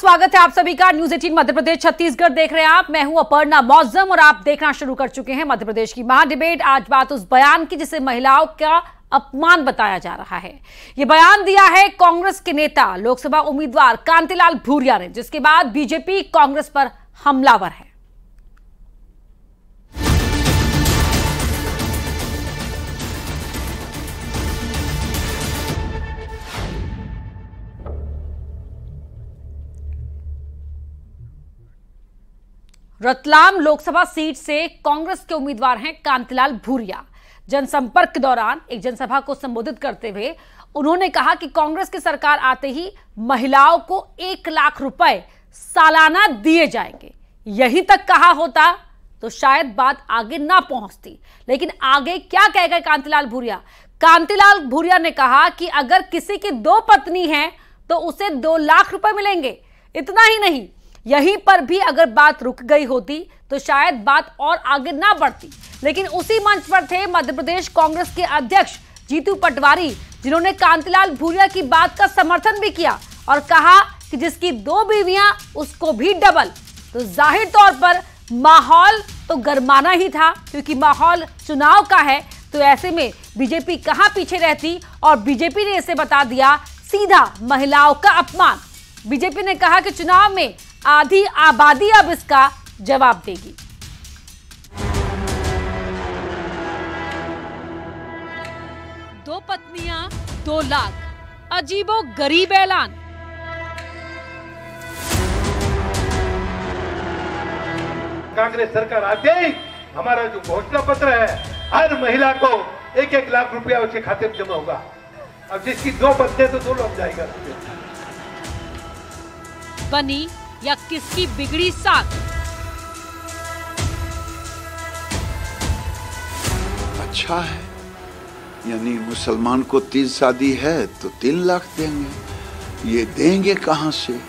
स्वागत है आप सभी का न्यूज एटीन मध्य प्रदेश छत्तीसगढ़ देख रहे हैं आप मैं हूं अपर्णा मौजम और आप देखना शुरू कर चुके हैं मध्य प्रदेश की महा डिबेट आज बात उस बयान की जिसे महिलाओं का अपमान बताया जा रहा है ये बयान दिया है कांग्रेस के नेता लोकसभा उम्मीदवार कांतिलाल भूरिया ने जिसके बाद बीजेपी कांग्रेस पर हमलावर है रतलाम लोकसभा सीट से कांग्रेस के उम्मीदवार हैं कांतिलाल भूरिया जनसंपर्क के दौरान एक जनसभा को संबोधित करते हुए उन्होंने कहा कि कांग्रेस की सरकार आते ही महिलाओं को एक लाख रुपए सालाना दिए जाएंगे यहीं तक कहा होता तो शायद बात आगे ना पहुंचती लेकिन आगे क्या कह गए कांतिलाल भूरिया कांतिलाल भूरिया ने कहा कि अगर किसी की दो पत्नी है तो उसे दो लाख रुपए मिलेंगे इतना ही नहीं यहीं पर भी अगर बात रुक गई होती तो शायद बात और आगे ना बढ़ती लेकिन उसी मंच पर थे मध्य प्रदेश कांग्रेस के अध्यक्ष जीतू पटवारी जिन्होंने कांतिलाल भूरिया की बात का समर्थन भी किया और कहा कि जिसकी दो बीवियां उसको भी डबल तो जाहिर तौर पर माहौल तो गरमाना ही था क्योंकि माहौल चुनाव का है तो ऐसे में बीजेपी कहाँ पीछे रहती और बीजेपी ने इसे बता दिया सीधा महिलाओं का अपमान बीजेपी ने कहा कि चुनाव में आधी आबादी अब इसका जवाब देगी दो पत्नियां दो लाख अजीबो गरीब ऐलान कांग्रेस सरकार आते ही हमारा जो घोषणा पत्र है हर महिला को एक एक लाख रुपया उसके खाते में जमा होगा अब जिसकी दो पत्नी तो दो लोग जाएगा बनी या किसकी बिगड़ी साख अच्छा है यानी मुसलमान को तीन शादी है तो तीन लाख देंगे ये देंगे कहां से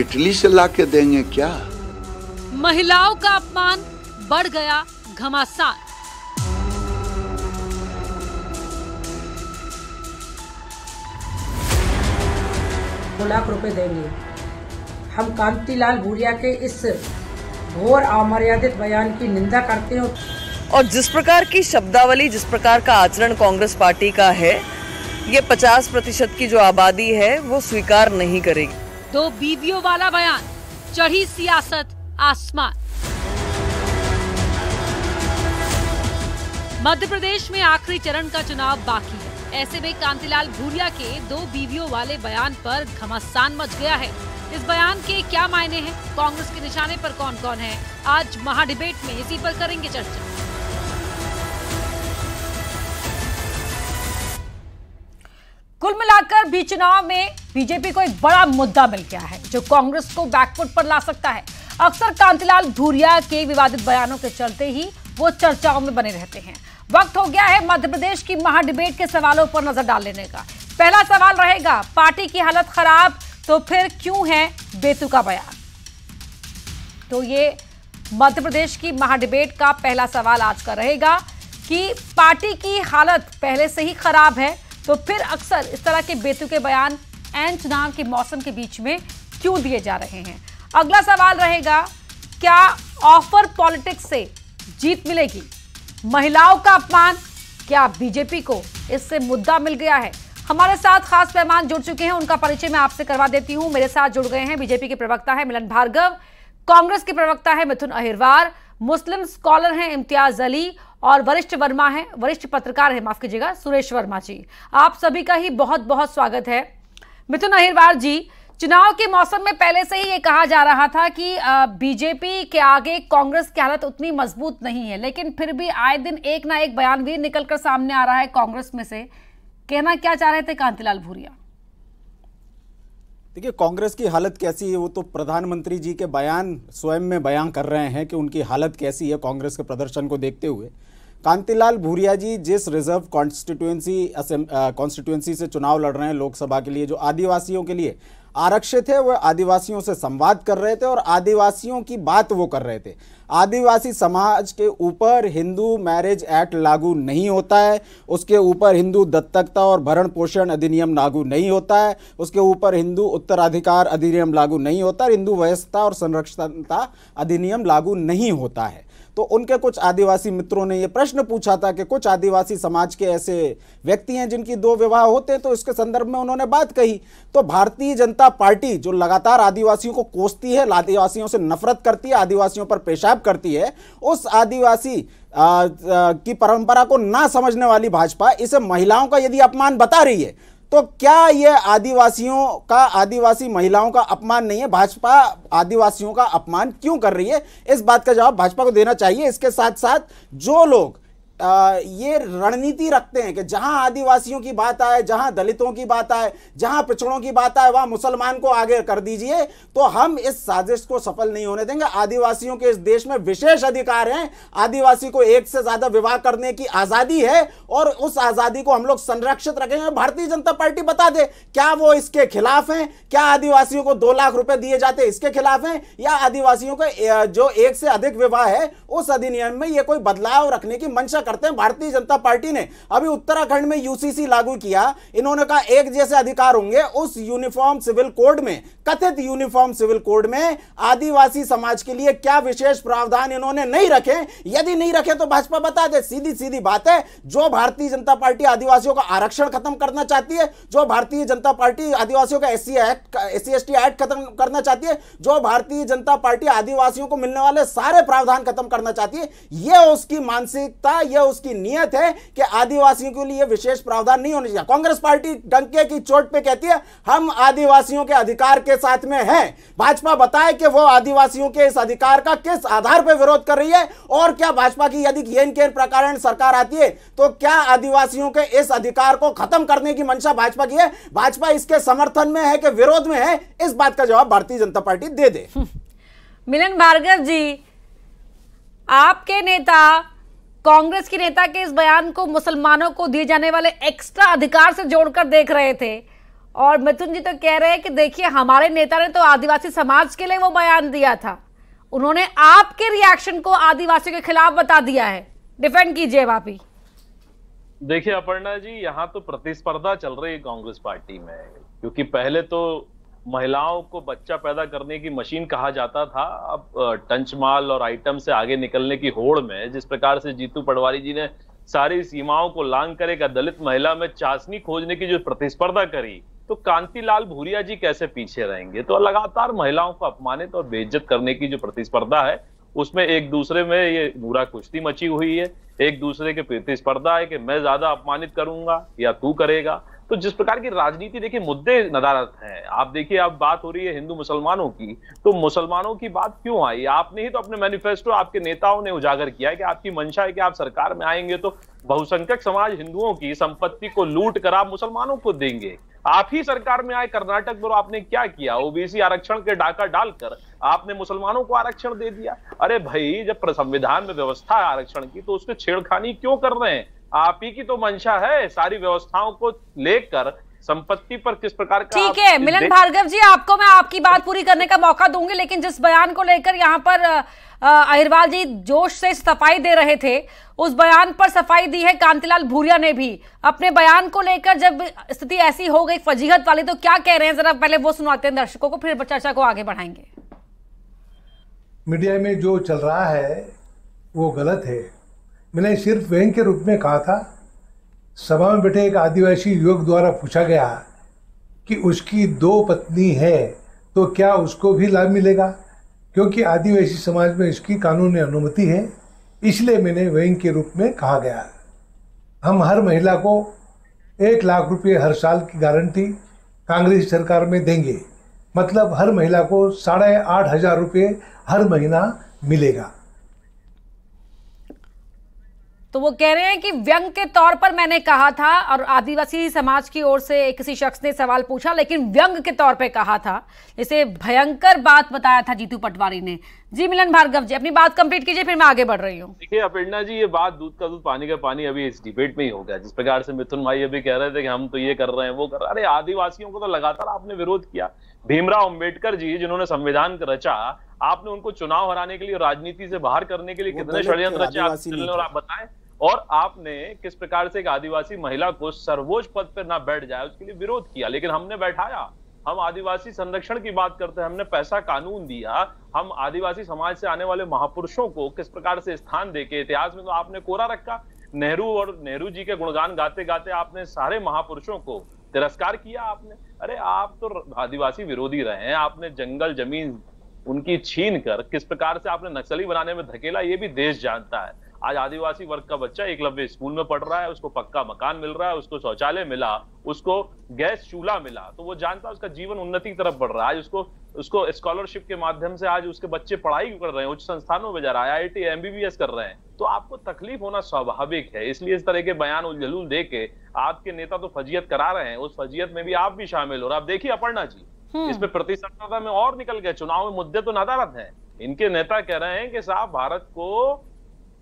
इटली से के देंगे क्या महिलाओं का अपमान बढ़ गया घमासान लाख रुपए देंगे हम कांतिलाल भूरिया के इस घोर अमर्यादित बयान की निंदा करते हैं और जिस प्रकार की शब्दावली जिस प्रकार का आचरण कांग्रेस पार्टी का है ये 50 प्रतिशत की जो आबादी है वो स्वीकार नहीं करेगी दो बीवियों वाला बयान चढ़ी सियासत आसमान मध्य प्रदेश में आखिरी चरण का चुनाव बाकी है ऐसे में कांतिलाल भूरिया के दो बीवियों वाले बयान पर घमासान मच गया है इस बयान के क्या मायने हैं कांग्रेस के निशाने पर कौन कौन है आज महाडिबेट में इसी पर करेंगे चर्चा कुल मिलाकर भी चुनाव में बीजेपी को एक बड़ा मुद्दा मिल गया है जो कांग्रेस को बैकफुट पर ला सकता है अक्सर कांतिलाल भूरिया के विवादित बयानों के चलते ही वो चर्चाओं में बने रहते हैं वक्त हो गया है मध्य प्रदेश की महाडिबेट के सवालों पर नजर डाल लेने का पहला सवाल रहेगा पार्टी की हालत खराब तो फिर क्यों है बेतु का बयान तो ये मध्य प्रदेश की महाडिबेट का पहला सवाल आज का रहेगा कि पार्टी की हालत पहले से ही खराब है तो फिर अक्सर इस तरह के बेतु के बयान एन चुनाव के मौसम के बीच में क्यों दिए जा रहे हैं अगला सवाल रहेगा क्या ऑफर पॉलिटिक्स से जीत मिलेगी महिलाओं का अपमान क्या बीजेपी को इससे मुद्दा मिल गया है हमारे साथ खास मेहमान जुड़ चुके हैं उनका परिचय मैं आपसे करवा देती हूं मेरे साथ जुड़ गए हैं बीजेपी के प्रवक्ता है मिलन भार्गव कांग्रेस के प्रवक्ता है मिथुन अहिरवार मुस्लिम स्कॉलर हैं इम्तियाज अली और वरिष्ठ वर्मा हैं वरिष्ठ पत्रकार हैं माफ कीजिएगा सुरेश वर्मा जी आप सभी का ही बहुत बहुत स्वागत है मिथुन अहिरवार जी चुनाव के मौसम में पहले से ही ये कहा जा रहा था कि बीजेपी के आगे कांग्रेस की हालत उतनी मजबूत नहीं है लेकिन फिर भी आए दिन एक ना एक बयान भी निकलकर सामने आ रहा है कांग्रेस में से कहना क्या चाह रहे थे कांतिलाल भूरिया देखिए कांग्रेस की हालत कैसी है वो तो प्रधानमंत्री जी के बयान स्वयं में बयान कर रहे हैं कि उनकी हालत कैसी है कांग्रेस के प्रदर्शन को देखते हुए कांतिलाल भूरिया जी जिस रिजर्व कॉन्स्टिट्यूएंसी कॉन्स्टिट्यूएंसी से चुनाव लड़ रहे हैं लोकसभा के लिए जो आदिवासियों के लिए आरक्षित है वह आदिवासियों से संवाद कर रहे थे और आदिवासियों की बात वो कर रहे थे आदिवासी समाज के ऊपर हिंदू मैरिज एक्ट लागू नहीं होता है उसके ऊपर हिंदू दत्तकता और भरण पोषण अधिनियम लागू नहीं होता है उसके ऊपर हिंदू उत्तराधिकार अधिनियम लागू नहीं होता हिंदू वयस्ता और संरक्षणता अधिनियम लागू नहीं होता है तो उनके कुछ आदिवासी मित्रों ने यह प्रश्न पूछा था कि कुछ आदिवासी समाज के ऐसे व्यक्ति हैं जिनकी दो विवाह होते हैं तो इसके संदर्भ में उन्होंने बात कही तो भारतीय जनता पार्टी जो लगातार आदिवासियों को कोसती है आदिवासियों से नफरत करती है आदिवासियों पर पेशाब करती है उस आदिवासी आ, आ, की परंपरा को ना समझने वाली भाजपा इसे महिलाओं का यदि अपमान बता रही है तो क्या ये आदिवासियों का आदिवासी महिलाओं का अपमान नहीं है भाजपा आदिवासियों का अपमान क्यों कर रही है इस बात का जवाब भाजपा को देना चाहिए इसके साथ साथ जो लोग ये रणनीति रखते हैं कि जहां आदिवासियों की बात आए जहां दलितों की बात आए जहां पिछड़ों की बात आए वहां मुसलमान को आगे कर दीजिए तो हम इस साजिश को सफल नहीं होने देंगे आदिवासियों के इस देश में विशेष अधिकार हैं आदिवासी को एक से ज्यादा विवाह करने की आजादी है और उस आजादी को हम लोग संरक्षित रखेंगे भारतीय जनता पार्टी बता दे क्या वो इसके खिलाफ है क्या आदिवासियों को दो लाख रुपए दिए जाते इसके खिलाफ है या आदिवासियों का जो एक से अधिक विवाह है उस अधिनियम में यह कोई बदलाव रखने की मंशा करते हैं भारतीय जनता पार्टी ने अभी उत्तराखंड में यूसीसी लागू किया इन्होंने कहा एक जैसे अधिकार होंगे उस यूनिफॉर्म सिविल कोड में कथित यूनिफॉर्म सिविल कोड में आदिवासी समाज के लिए क्या विशेष प्रावधान इन्होंने नहीं रखे यदि नहीं रखे तो भाजपा बता दे सीधी सीधी बात है जो भारतीय जनता पार्टी आदिवासियों का आरक्षण खत्म करना चाहती है जो भारतीय जनता पार्टी आदिवासियों का एस सी एक्ट खत्म करना चाहती है जो भारतीय जनता पार्टी आदिवासियों को मिलने वाले सारे प्रावधान खत्म करना चाहती है यह उसकी मानसिकता यह यह उसकी नियत है कि आदिवासियों के लिए विशेष प्रावधान नहीं होने चाहिए कांग्रेस पार्टी डंके की चोट पे कहती है हम आदिवासियों के अधिकार के साथ में हैं भाजपा बताए कि वो आदिवासियों के इस अधिकार का किस आधार पर विरोध कर रही है और क्या भाजपा की यदि येन प्रकार सरकार आती है तो क्या आदिवासियों के इस अधिकार को खत्म करने की मंशा भाजपा की है भाजपा इसके समर्थन में है कि विरोध में है इस बात का जवाब भारतीय जनता पार्टी दे दे मिलन भार्गव जी आपके नेता कांग्रेस के नेता के इस बयान को मुसलमानों को दिए जाने वाले एक्स्ट्रा अधिकार से जोड़कर देख रहे थे और मिथुन जी तो कह रहे हैं कि देखिए हमारे नेता ने तो आदिवासी समाज के लिए वो बयान दिया था उन्होंने आपके रिएक्शन को आदिवासियों के खिलाफ बता दिया है डिफेंड कीजिए वापी देखिए अपर्णा जी यहाँ तो प्रतिस्पर्धा चल रही है कांग्रेस पार्टी में क्योंकि पहले तो महिलाओं को बच्चा पैदा करने की मशीन कहा जाता था अब टंचमाल और आइटम से आगे निकलने की होड़ में जिस प्रकार से जीतू पटवारी जी ने सारी सीमाओं को लांग कर एक दलित महिला में चाशनी खोजने की जो प्रतिस्पर्धा करी तो कांतिलाल भूरिया जी कैसे पीछे रहेंगे तो लगातार महिलाओं को अपमानित और बेइज्जत करने की जो प्रतिस्पर्धा है उसमें एक दूसरे में ये बुरा कुश्ती मची हुई है एक दूसरे के प्रतिस्पर्धा है कि मैं ज्यादा अपमानित करूंगा या तू करेगा तो जिस प्रकार की राजनीति देखिए मुद्दे नदारत हैं आप देखिए अब बात हो रही है हिंदू मुसलमानों की तो मुसलमानों की बात क्यों आई आपने ही तो अपने मैनिफेस्टो आपके नेताओं ने उजागर किया है कि आपकी मंशा है कि आप सरकार में आएंगे तो बहुसंख्यक समाज हिंदुओं की संपत्ति को लूट कर आप मुसलमानों को देंगे आप ही सरकार में आए कर्नाटक में आपने क्या किया ओबीसी आरक्षण के डाका डालकर आपने मुसलमानों को आरक्षण दे दिया अरे भाई जब संविधान में व्यवस्था है आरक्षण की तो उसमें छेड़खानी क्यों कर रहे हैं आप ही की तो मंशा है सारी व्यवस्थाओं को लेकर संपत्ति पर किस प्रकार का ठीक है मिलन भार्गव जी आपको मैं आपकी बात पूरी करने का मौका दूंगी लेकिन जिस बयान को लेकर यहाँ पर अहिरवाल जी जोश से सफाई दे रहे थे उस बयान पर सफाई दी है कांतिलाल भूरिया ने भी अपने बयान को लेकर जब स्थिति ऐसी हो गई फजीहत वाली तो क्या कह रहे हैं जरा पहले वो सुनाते हैं दर्शकों को फिर चर्चा को आगे बढ़ाएंगे मीडिया में जो चल रहा है वो गलत है मैंने सिर्फ व्यंग के रूप में कहा था सभा में बैठे एक आदिवासी युवक द्वारा पूछा गया कि उसकी दो पत्नी है तो क्या उसको भी लाभ मिलेगा क्योंकि आदिवासी समाज में इसकी कानूनी अनुमति है इसलिए मैंने व्यंग के रूप में कहा गया हम हर महिला को एक लाख रुपये हर साल की गारंटी कांग्रेस सरकार में देंगे मतलब हर महिला को साढ़े आठ हज़ार रुपये हर महीना मिलेगा तो वो कह रहे हैं कि व्यंग के तौर पर मैंने कहा था और आदिवासी समाज की ओर से किसी शख्स ने सवाल पूछा लेकिन व्यंग के तौर पे कहा था इसे भयंकर बात बताया था जीतू पटवारी ने जी मिलन भार्गव जी अपनी बात कंप्लीट कीजिए फिर मैं आगे बढ़ रही हूँ देखिए अपर्णा जी ये बात दूध का दूध पानी का पानी अभी इस डिबेट में ही हो गया जिस प्रकार से मिथुन भाई अभी कह रहे थे कि हम तो ये कर रहे हैं वो कर रहे अरे आदिवासियों को तो लगातार आपने विरोध किया भीमराव अम्बेडकर जी जिन्होंने संविधान रचा आपने उनको चुनाव हराने के लिए राजनीति से बाहर करने के लिए कितने षड्यंत्र रचे आप और आप बताएं और आपने किस प्रकार से एक आदिवासी महिला को सर्वोच्च पद पर ना बैठ जाए उसके लिए विरोध किया लेकिन हमने बैठाया हम आदिवासी संरक्षण की बात करते हैं हमने पैसा कानून दिया हम आदिवासी समाज से आने वाले महापुरुषों को किस प्रकार से स्थान देके इतिहास में तो आपने कोरा रखा नेहरू और नेहरू जी के गुणगान गाते गाते आपने सारे महापुरुषों को तिरस्कार किया आपने अरे आप तो आदिवासी विरोधी रहे हैं आपने जंगल जमीन उनकी छीन कर किस प्रकार से आपने नक्सली बनाने में धकेला ये भी देश जानता है आज आदिवासी वर्ग का बच्चा एक लव्य स्कूल में पढ़ रहा है उसको पक्का मकान मिल रहा है उसको शौचालय मिला उसको गैस चूल्हा मिला तो वो जानता है उसका जीवन उन्नति की तरफ बढ़ रहा है आज उसको उसको स्कॉलरशिप के माध्यम से आज उसके बच्चे पढ़ाई कर रहे हैं उच्च संस्थानों में जा रहा है आई एमबीबीएस कर रहे हैं तो आपको तकलीफ होना स्वाभाविक है इसलिए इस तरह के बयान उलझलूल दे के आपके नेता तो फजीयत करा रहे हैं उस फजीयत में भी आप भी शामिल हो रहे आप देखिए अपर्णा जी हम्म। इसमें प्रतिस्पर्धा में और निकल गए चुनाव में मुद्दे तो नदारत है इनके नेता कह रहे हैं कि साहब भारत को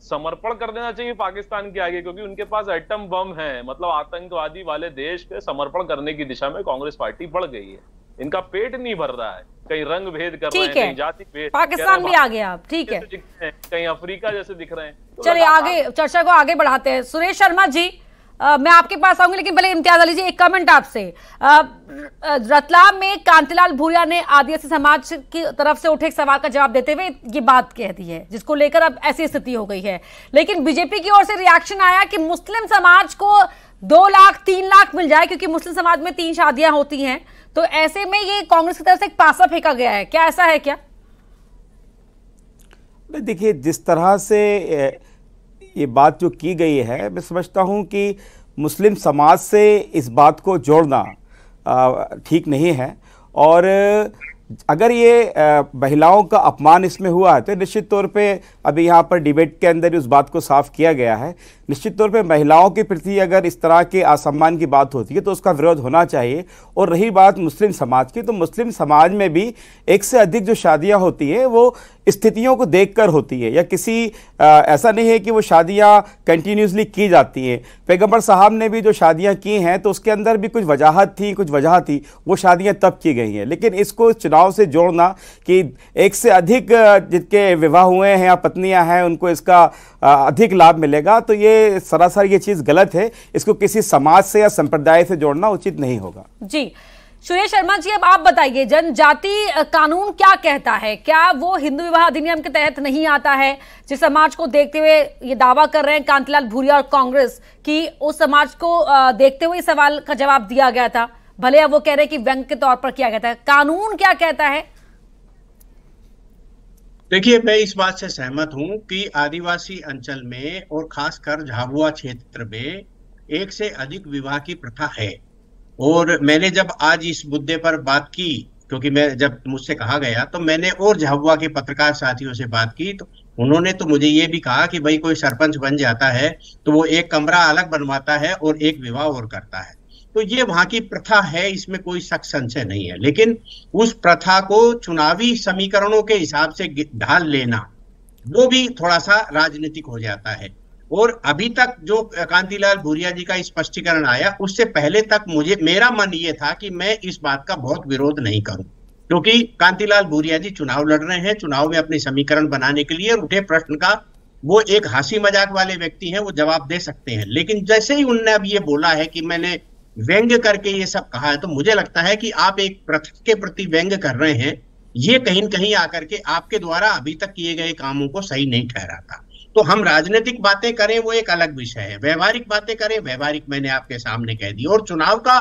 समर्पण कर देना चाहिए पाकिस्तान के आगे क्योंकि उनके पास एटम बम है मतलब आतंकवादी वाले देश के समर्पण करने की दिशा में कांग्रेस पार्टी बढ़ गई है इनका पेट नहीं भर रहा है कहीं रंग भेद कर रहे हैं जाति भेद पाकिस्तान भी आ गया आप ठीक है कहीं अफ्रीका जैसे दिख रहे हैं तो चलिए आगे चर्चा को आगे बढ़ाते हैं सुरेश शर्मा जी आ, मैं आपके पास आऊंगी लेकिन पहले इम्तियाज अली जी एक कमेंट आपसे रतलाम में कांतिलाल भूरिया ने आदिवासी समाज की तरफ से उठे एक सवाल का जवाब देते हुए ये बात कह दी है जिसको लेकर अब ऐसी स्थिति हो गई है लेकिन बीजेपी की ओर से रिएक्शन आया कि मुस्लिम समाज को दो लाख तीन लाख मिल जाए क्योंकि मुस्लिम समाज में तीन शादियां होती हैं तो ऐसे में ये कांग्रेस की तरफ से एक पासा फेंका गया है क्या ऐसा है क्या देखिए जिस तरह से ये बात जो की गई है मैं समझता हूँ कि मुस्लिम समाज से इस बात को जोड़ना ठीक नहीं है और अगर ये महिलाओं का अपमान इसमें हुआ है तो निश्चित तौर पे अभी यहाँ पर डिबेट के अंदर उस बात को साफ किया गया है निश्चित तौर पे महिलाओं के प्रति अगर इस तरह के असम्मान की बात होती है तो उसका विरोध होना चाहिए और रही बात मुस्लिम समाज की तो मुस्लिम समाज में भी एक से अधिक जो शादियाँ होती हैं वो स्थितियों को देखकर होती है या किसी आ, ऐसा नहीं है कि वो शादियाँ कंटिन्यूसली की जाती हैं पैगम्बर साहब ने भी जो शादियाँ की हैं तो उसके अंदर भी कुछ वजाहत थी कुछ वजह थी वो शादियाँ तब की गई हैं लेकिन इसको चुनाव से जोड़ना कि एक से अधिक जिनके विवाह हुए हैं या पत्नियाँ हैं उनको इसका अधिक लाभ मिलेगा तो ये सरासर ये चीज़ गलत है इसको किसी समाज से या संप्रदाय से जोड़ना उचित नहीं होगा जी सूर्य शर्मा जी अब आप बताइए जनजाति कानून क्या कहता है क्या वो हिंदू विवाह अधिनियम के तहत नहीं आता है जिस समाज को देखते हुए ये दावा कर रहे हैं कांतिलाल भूरिया और कांग्रेस कि उस समाज को देखते हुए सवाल का जवाब दिया गया था भले अब वो कह रहे हैं कि व्यंग के तौर पर किया गया था कानून क्या कहता है देखिए मैं इस बात से सहमत हूं कि आदिवासी अंचल में और खासकर झाबुआ क्षेत्र में एक से अधिक विवाह की प्रथा है और मैंने जब आज इस मुद्दे पर बात की क्योंकि मैं जब मुझसे कहा गया तो मैंने और झाबुआ के पत्रकार साथियों से बात की तो उन्होंने तो मुझे ये भी कहा कि भाई कोई सरपंच बन जाता है तो वो एक कमरा अलग बनवाता है और एक विवाह और करता है तो ये वहां की प्रथा है इसमें कोई शक संशय नहीं है लेकिन उस प्रथा को चुनावी समीकरणों के हिसाब से ढाल लेना वो भी थोड़ा सा राजनीतिक हो जाता है और अभी तक जो कांतिलाल भूरिया जी का स्पष्टीकरण आया उससे पहले तक मुझे मेरा मन ये था कि मैं इस बात का बहुत विरोध नहीं करूं क्योंकि कांतिलाल भूरिया जी चुनाव लड़ रहे हैं चुनाव में अपने समीकरण बनाने के लिए उठे प्रश्न का वो एक हंसी मजाक वाले व्यक्ति हैं वो जवाब दे सकते हैं लेकिन जैसे ही उनने अब ये बोला है कि मैंने व्यंग करके ये सब कहा है तो मुझे लगता है कि आप एक प्रश्न के प्रति व्यंग कर रहे हैं ये कहीं कहीं आकर के आपके द्वारा अभी तक किए गए कामों को सही नहीं ठहराता तो हम राजनीतिक बातें करें वो एक अलग विषय है व्यवहारिक बातें करें व्यवहारिक मैंने आपके सामने कह दी और चुनाव का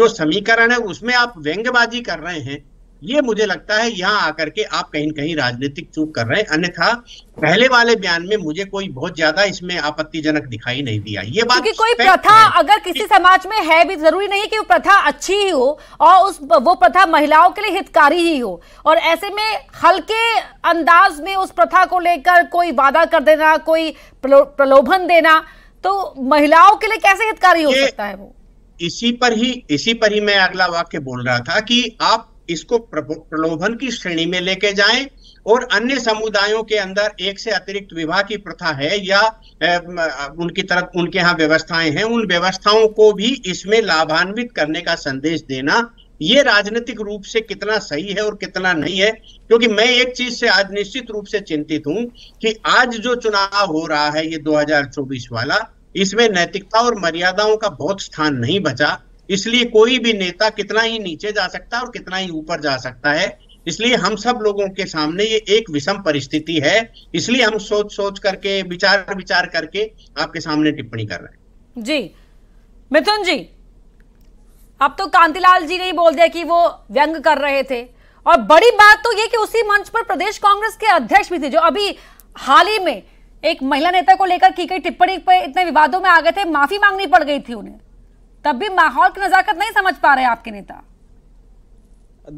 जो समीकरण है उसमें आप व्यंग्यबाजी कर रहे हैं ये मुझे लगता है यहाँ आकर के आप कहीं कहीं राजनीतिक चूक कर रहे हैं अन्यथा पहले वाले बयान में मुझे कोई बहुत ज्यादा इसमें आपत्तिजनक दिखाई नहीं दिया ये बात क्योंकि कोई प्रथा अगर किसी समाज में है भी जरूरी नहीं कि वो प्रथा अच्छी ही हो और उस वो प्रथा महिलाओं के लिए हितकारी ही हो और ऐसे में हल्के अंदाज में उस प्रथा को लेकर कोई वादा कर देना कोई प्रलोभन देना तो महिलाओं के लिए कैसे हितकारी हो सकता है वो इसी पर ही इसी पर ही मैं अगला वाक्य बोल रहा था कि आप इसको प्रलोभन की श्रेणी में लेके जाएं और अन्य समुदायों के अंदर एक से अतिरिक्त विवाह की प्रथा है या उनकी तरफ उनके यहाँ व्यवस्थाएं हैं उन व्यवस्थाओं को भी इसमें लाभान्वित करने का संदेश देना ये राजनीतिक रूप से कितना सही है और कितना नहीं है क्योंकि मैं एक चीज से आज निश्चित रूप से चिंतित हूं कि आज जो चुनाव हो रहा है ये 2024 वाला इसमें नैतिकता और मर्यादाओं का बहुत स्थान नहीं बचा इसलिए कोई भी नेता कितना ही नीचे जा सकता है और कितना ही ऊपर जा सकता है इसलिए हम सब लोगों के सामने ये एक विषम परिस्थिति है इसलिए हम सोच सोच करके विचार विचार करके आपके सामने टिप्पणी कर रहे हैं जी मिथुन जी अब तो कांतिलाल जी ने बोल दिया कि वो व्यंग कर रहे थे और बड़ी बात तो ये कि उसी मंच पर प्रदेश कांग्रेस के अध्यक्ष भी थे जो अभी हाल ही में एक महिला नेता को लेकर की गई टिप्पणी पर इतने विवादों में आ गए थे माफी मांगनी पड़ गई थी उन्हें तब भी माहौल की नजाकत नहीं समझ पा रहे आपके नेता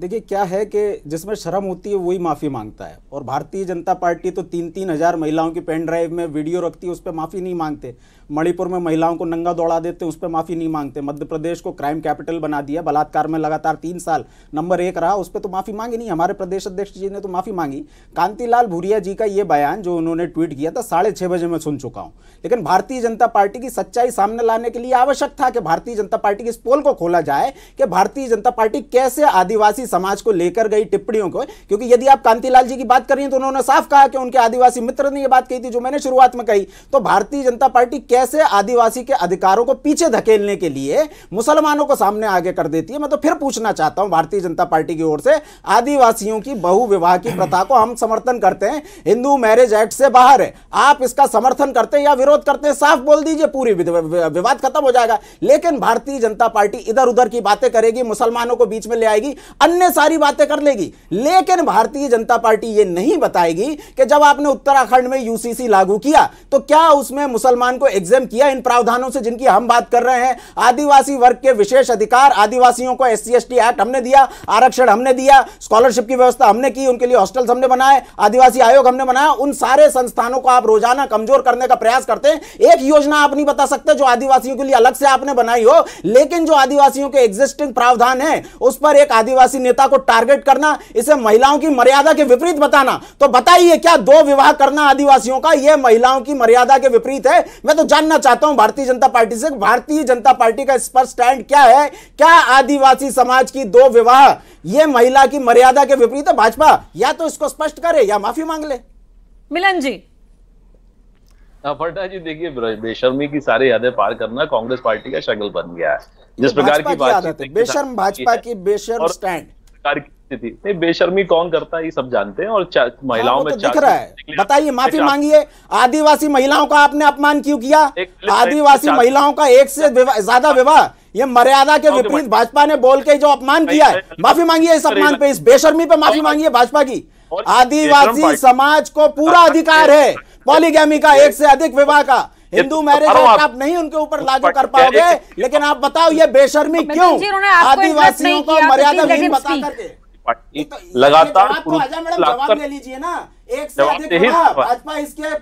देखिए क्या है कि जिसमें शर्म होती है वही माफ़ी मांगता है और भारतीय जनता पार्टी तो तीन तीन हज़ार महिलाओं की पेन ड्राइव में वीडियो रखती है उस पर माफ़ी नहीं मांगते मणिपुर में महिलाओं को नंगा दौड़ा देते हैं उस पर माफ़ी नहीं मांगते मध्य प्रदेश को क्राइम कैपिटल बना दिया बलात्कार में लगातार तीन साल नंबर एक रहा उस पर तो माफ़ी मांगी नहीं हमारे प्रदेश अध्यक्ष जी ने तो माफ़ी मांगी कांतिलाल भूरिया जी का ये बयान जो उन्होंने ट्वीट किया था साढ़े छः बजे मैं सुन चुका हूँ लेकिन भारतीय जनता पार्टी की सच्चाई सामने लाने के लिए आवश्यक था कि भारतीय जनता पार्टी की इस पोल को खोला जाए कि भारतीय जनता पार्टी कैसे आदिवासी समाज को लेकर गई टिप्पणियों को क्योंकि यदि आप कांतिलाल जी की बात करें तो उन्होंने साफ कहा कि उनके आदिवासी मित्र ने यह बात कही थी जो मैंने शुरुआत में कही तो भारतीय जनता पार्टी कैसे आदिवासी के अधिकारों को पीछे धकेलने के लिए मुसलमानों को सामने आगे कर देती है मैं तो फिर पूछना चाहता हूं भारतीय जनता पार्टी की ओर से आदिवासियों की बहुविवाह की प्रथा को हम समर्थन करते हैं हिंदू मैरिज एक्ट से बाहर है आप इसका समर्थन करते हैं या विरोध करते हैं साफ बोल दीजिए पूरी विवाद खत्म हो जाएगा लेकिन भारतीय जनता पार्टी इधर उधर की बातें करेगी मुसलमानों को बीच में ले आएगी अन्य सारी बातें कर लेगी लेकिन भारतीय जनता पार्टी यह नहीं बताएगी कि जब आपने उत्तराखंड में यूसीसी लागू किया तो क्या उसमें मुसलमान को एक एग्जाम किया इन प्रावधानों से जिनकी हम बात कर रहे हैं आदिवासी वर्ग के विशेष अधिकार आदिवासियों को एस सी एक्ट हमने दिया आरक्षण हमने दिया स्कॉलरशिप की व्यवस्था हमने की उनके लिए हॉस्टल्स हमने बनाए आदिवासी आयोग हमने बनाया उन सारे संस्थानों को आप रोजाना कमजोर करने का प्रयास करते हैं एक योजना आप नहीं बता सकते जो आदिवासियों के लिए अलग से आपने बनाई हो लेकिन जो आदिवासियों के एग्जिस्टिंग प्रावधान है उस पर एक आदिवासी नेता को टारगेट करना इसे महिलाओं की मर्यादा के विपरीत बताना तो बताइए क्या दो विवाह करना आदिवासियों का यह महिलाओं की मर्यादा के विपरीत है मैं तो जानना चाहता हूं भारतीय जनता पार्टी से भारतीय जनता पार्टी का स्पष्ट स्टैंड क्या है क्या आदिवासी समाज की दो विवाह ये महिला की मर्यादा के विपरीत है भाजपा या तो इसको स्पष्ट करे या माफी मांग ले मिलन जी हाँ, फटा जी देखिए बेशर्मी की सारी यादें पार करना कांग्रेस पार्टी का शक्ल बन गया है जिस प्रकार की बात बेशर्म भाजपा की बेशर्म स्टैंड प्रकार की स्थिति नहीं बेशर्मी कौन करता है ये सब जानते हैं और हाँ, महिलाओं तो में दिख रहा है बताइए माफी अच्छा। मांगिए आदिवासी महिलाओं का आपने अपमान क्यों किया आदिवासी महिलाओं का एक से अच्छा। ज्यादा विवाह ये मर्यादा के हाँ, तो विपरीत भाजपा ने बोल के जो अपमान किया है माफी मांगिए इस अपमान पे इस बेशर्मी पे माफी मांगिए भाजपा की आदिवासी समाज को पूरा अच्छा, अधिकार है पॉलीगैमी का एक से अधिक विवाह का हिंदू तो मैरिज आप नहीं उनके ऊपर लागू कर पाओगे लेकिन आप बताओ ये बेशर्मी क्यों आदिवासियों को मर्यादा नहीं बता करके तो- लगातार जवाब दे तो लीजिए ना एक से इसके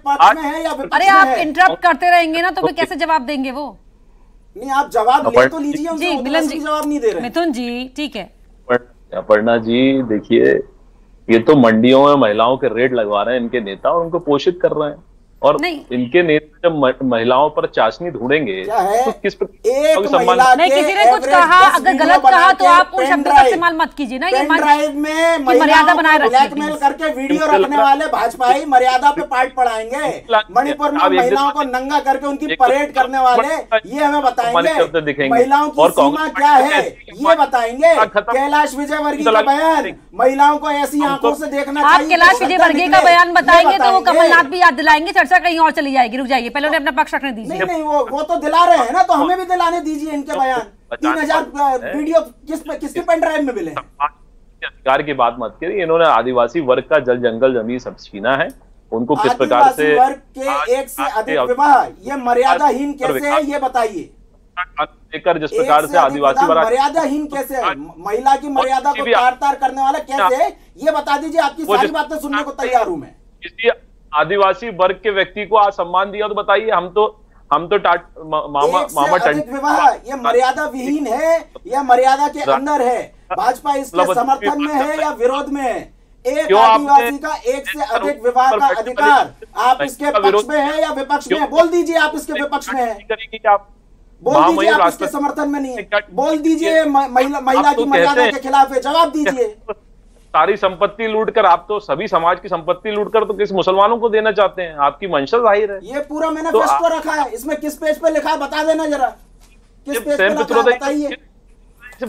में है या अरे आप इंटरप्ट करते रहेंगे ना तो फिर कैसे जवाब देंगे वो नहीं आप जवाब ले तो लीजिए मिलन जी जवाब नहीं दे रहे मिथुन जी ठीक है अपर्णा जी देखिए ये तो मंडियों में महिलाओं के रेट लगवा रहे हैं इनके नेता और उनको पोषित कर रहे हैं और इनके नेता जब महिलाओं पर चाशनी ढूंढेंगे तो किस एक महिला नहीं किसी ने कुछ कहा अगर गलत कहा तो आप उस शब्द का इस्तेमाल मत कीजिए ना ये ड्राइव में मर्यादा बनाए ब्लैकमेल करके वीडियो रखने वाले भाजपा ही मर्यादा पे पार्ट पढ़ाएंगे मणिपुर में महिलाओं को नंगा करके उनकी परेड करने वाले ये हमें बताएंगे महिलाओं की सीमा क्या है ये बताएंगे कैलाश विजय वर्गीय का बयान महिलाओं को ऐसी आंखों से देखना चाहिए कैलाश विजय वर्गीय का बयान बताएंगे तो वो कमलनाथ भी याद दिलाएंगे चर्चा कहीं और चली जाएगी रुक जाइए पहले उन्हें अपना पक्ष रखने दीजिए नहीं नहीं वो वो तो दिला रहे हैं ना तो हमें भी दिलाने दीजिए इनके तो बयान तो तीन हजार वीडियो किस किसके पेन ड्राइव में मिले अधिकार की बात मत करिए इन्होंने आदिवासी वर्ग का जल जंगल जमीन सब छीना है उनको किस प्रकार से वर्ग के एक से अधिक विवाह ये मर्यादाहीन कैसे है ये बताइए लेकर जिस प्रकार से आदिवासी वर्ग मर्यादाहीन कैसे महिला की मर्यादा को तार तार करने वाला कैसे है ये बता दीजिए आपकी सारी बातें सुनने को तैयार हूँ मैं आदिवासी वर्ग के व्यक्ति को आज सम्मान दिया तो बताइए हम तो हम तो टाट मामा मामा विवाह ये मर्यादा विहीन है या मर्यादा के अंदर है भाजपा इसके समर्थन में है या विरोध में एक आदिवासी का एक से अधिक विवाह का अधिकार आप इसके पक्ष में है या विपक्ष में बोल दीजिए आप इसके विपक्ष में है बोल दीजिए आप इसके समर्थन में नहीं है बोल दीजिए महिला तो की मर्यादा के खिलाफ है जवाब दीजिए तो सारी संपत्ति लूट कर आप तो सभी समाज की संपत्ति लूट कर तो किस मुसलमानों को देना चाहते हैं आपकी मंशा जाहिर है ये पूरा मैंने तो आ... रखा है इसमें किस पेज पे लिखा है बता देना जरा किस पेज पे लिखा है बताइए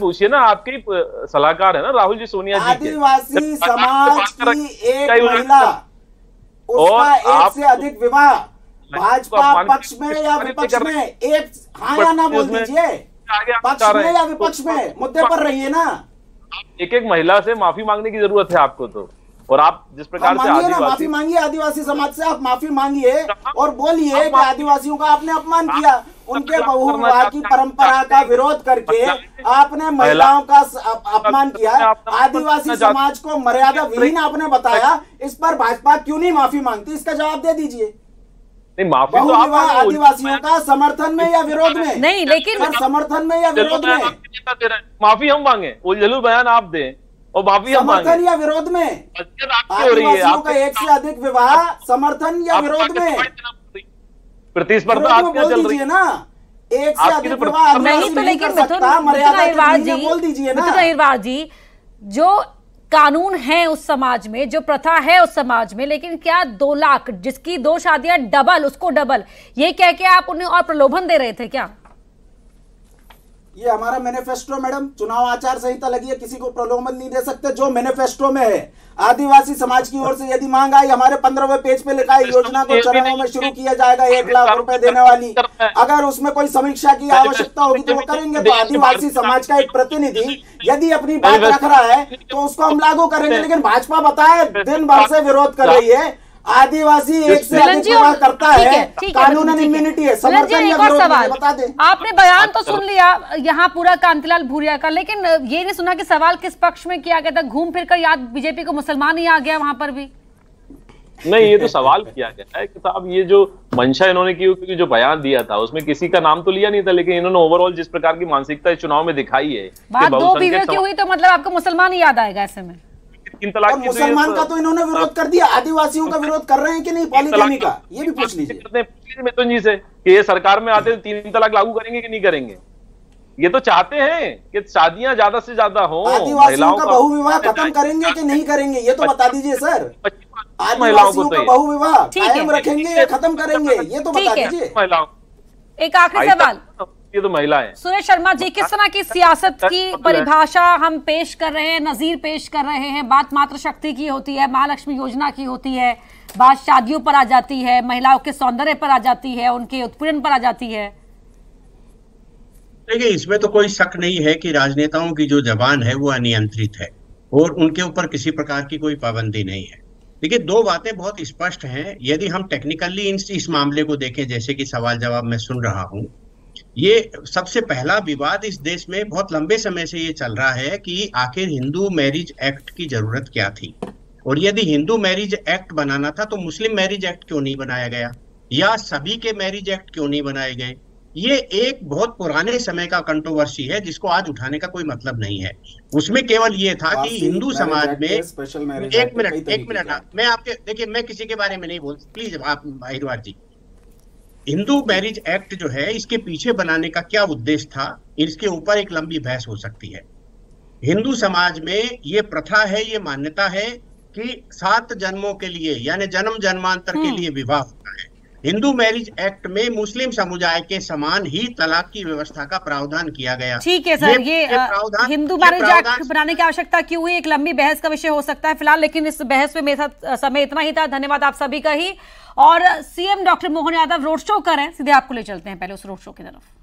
पूछिए ना आपके सलाहकार है ना राहुल जी सोनिया जी आदिवासी समाज की एक महिला एक से अधिक विवाह तो भाजपा पक्ष में या विपक्ष में एक हाँ या ना बोल दीजिए पक्ष में या विपक्ष में मुद्दे पर रहिए ना एक एक महिला से माफी मांगने की जरूरत है आपको तो और आप जिस प्रकार से आदिवासी माफी मांगिए आदिवासी समाज से आप माफी मांगिए और बोलिए कि आदिवासियों का आपने अपमान किया उनके बहुविवाह की परंपरा का विरोध करके आपने महिलाओं का अपमान किया आदिवासी समाज को मर्यादा विहीन आपने बताया इस पर भाजपा क्यों नहीं माफी मांगती इसका जवाब दे दीजिए नहीं माफी तो आप आदिवासियों का समर्थन में या विरोध में नहीं लेकिन समर्थन में या विरोध में माफी हम मांगे वो जरूर बयान आप दे और माफी हम समर्थन या विरोध में आदिवासियों का एक से अधिक विवाह समर्थन या तो विरोध में प्रतिस्पर्धा आप तो तो बोल दीजिए ना एक से अधिक विवाह नहीं तो लेकिन मर्यादा जी बोल दीजिए ना जी जो कानून है उस समाज में जो प्रथा है उस समाज में लेकिन क्या दो लाख जिसकी दो शादियां डबल उसको डबल ये कह के आप उन्हें और प्रलोभन दे रहे थे क्या ये हमारा मैनिफेस्टो मैडम चुनाव आचार संहिता लगी है किसी को प्रलोभन नहीं दे सकते जो मैनिफेस्टो में है आदिवासी समाज की ओर से यदि मांग आई हमारे पंद्रहवें पेज पे लिखा है योजना को चरणों में शुरू किया जाएगा एक लाख रुपए देने वाली अगर उसमें कोई समीक्षा की आवश्यकता होगी तो वो करेंगे तो आदिवासी समाज का एक प्रतिनिधि यदि अपनी बात रख रहा है तो उसको हम लागू करेंगे लेकिन भाजपा बताए दिन भर से विरोध कर रही है आदिवासी एक से अधिक करता है, कानून इम्यूनिटी है समर्थन बता दे आपने बयान तो अच्छा। सुन लिया यहाँ पूरा कांतिलाल भूरिया का लेकिन ये नहीं सुना कि सवाल किस पक्ष में किया गया था घूम फिर कर याद बीजेपी को मुसलमान ही आ गया वहां पर भी नहीं ये तो सवाल किया गया है कि साहब ये जो मंशा इन्होंने की क्योंकि जो बयान दिया था उसमें किसी का नाम तो लिया नहीं था लेकिन इन्होंने ओवरऑल जिस प्रकार की मानसिकता चुनाव में दिखाई है बात दो की हुई तो मतलब आपको मुसलमान ही याद आएगा ऐसे में तीन तलाक मुसलमान का तो इन्होंने विरोध कर दिया आदिवासियों का विरोध कर रहे हैं कि नहीं ये भी पूछ लीजिए जी तो से कि ये सरकार में आते तीन तलाक लागू करेंगे कि नहीं करेंगे ये तो चाहते हैं कि शादियां ज्यादा से ज्यादा हो महिलाओं का बहुविवाह खत्म करेंगे कि नहीं करेंगे ये तो बता दीजिए सर आदिवासियों तो का बहुविवाह कायम रखेंगे या खत्म करेंगे ये तो बता दीजिए महिलाओं एक आखिरी सवाल तो ये तो महिलाएं सुरेश शर्मा जी किस तरह की सियासत की तो परिभाषा हम पेश कर रहे हैं नजीर पेश कर रहे हैं बात मात्र शक्ति की होती है महालक्ष्मी योजना की होती है बात शादियों पर आ जाती है महिलाओं के सौंदर्य पर आ जाती है उनके उत्पीड़न पर आ जाती है देखिए इसमें तो कोई शक नहीं है कि राजनेताओं की जो जबान है वो अनियंत्रित है और उनके ऊपर किसी प्रकार की कोई पाबंदी नहीं है देखिए दो बातें बहुत स्पष्ट हैं यदि हम टेक्निकली इस मामले को देखें जैसे कि सवाल जवाब मैं सुन रहा हूं ये सबसे पहला विवाद इस देश में बहुत लंबे समय से ये चल रहा है कि आखिर हिंदू मैरिज एक्ट की जरूरत क्या थी और यदि हिंदू मैरिज एक्ट बनाना था तो मुस्लिम मैरिज एक्ट क्यों नहीं बनाया गया या सभी के मैरिज एक्ट क्यों नहीं बनाए गए ये एक बहुत पुराने समय का कंट्रोवर्सी है जिसको आज उठाने का कोई मतलब नहीं है उसमें केवल ये था कि हिंदू समाज में एक मिनट एक मिनट मैं आपके देखिए मैं किसी के बारे में नहीं बोल प्लीज आप जी हिंदू मैरिज एक्ट जो है इसके पीछे बनाने का क्या उद्देश्य था इसके ऊपर एक लंबी बहस हो सकती है हिंदू समाज में ये प्रथा है ये मान्यता है कि सात जन्मों के लिए यानी जन्म जन्मांतर के हम्म। लिए विवाह होता है हिंदू मैरिज एक्ट में मुस्लिम समुदाय के समान ही तलाक की व्यवस्था का प्रावधान किया गया ठीक है सर ये, ये प्रावधान हिंदू मैरिज एक्ट बनाने की आवश्यकता क्यों हुई एक लंबी बहस का विषय हो सकता है फिलहाल लेकिन इस बहस में मेरे समय इतना ही था धन्यवाद आप सभी का ही और CM doctor Mohan Yadav road show कर रहे हैं सीधे आपको ले चलते हैं पहले उस रोड शो की तरफ